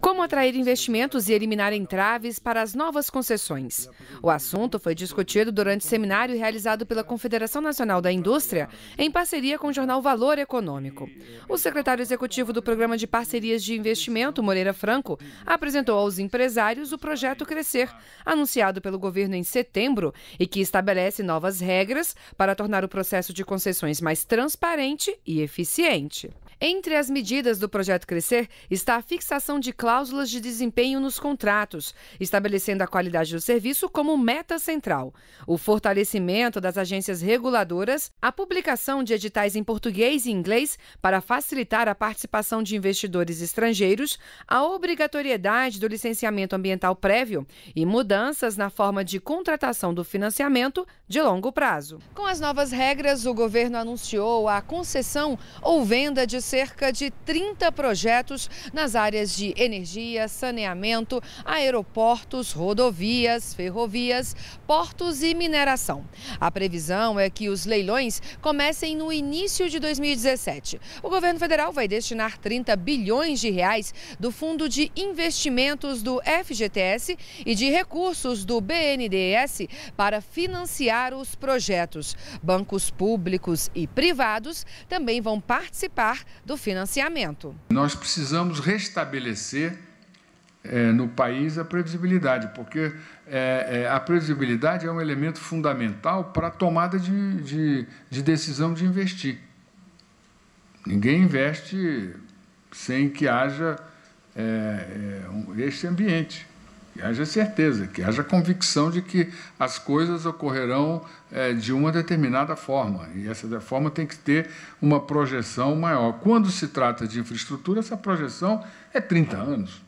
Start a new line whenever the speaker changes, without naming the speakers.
Como atrair investimentos e eliminar entraves para as novas concessões? O assunto foi discutido durante o seminário realizado pela Confederação Nacional da Indústria, em parceria com o jornal Valor Econômico. O secretário executivo do Programa de Parcerias de Investimento, Moreira Franco, apresentou aos empresários o projeto Crescer, anunciado pelo governo em setembro e que estabelece novas regras para tornar o processo de concessões mais transparente e eficiente. Entre as medidas do projeto Crescer está a fixação de cláusulas de desempenho nos contratos, estabelecendo a qualidade do serviço como meta central, o fortalecimento das agências reguladoras, a publicação de editais em português e inglês para facilitar a participação de investidores estrangeiros, a obrigatoriedade do licenciamento ambiental prévio e mudanças na forma de contratação do financiamento de longo prazo. Com as novas regras, o governo anunciou a concessão ou venda de cerca de 30 projetos nas áreas de energia, saneamento, aeroportos, rodovias, ferrovias, portos e mineração. A previsão é que os leilões comecem no início de 2017. O governo federal vai destinar 30 bilhões de reais do Fundo de Investimentos do FGTS e de recursos do BNDES para financiar os projetos. Bancos públicos e privados também vão participar do financiamento.
Nós precisamos restabelecer é, no país a previsibilidade, porque é, é, a previsibilidade é um elemento fundamental para a tomada de, de, de, decisão de investir. Ninguém investe sem que haja é, é, um, este ambiente que haja certeza, que haja convicção de que as coisas ocorrerão é, de uma determinada forma. E essa forma tem que ter uma projeção maior. Quando se trata de infraestrutura, essa projeção é 30 anos.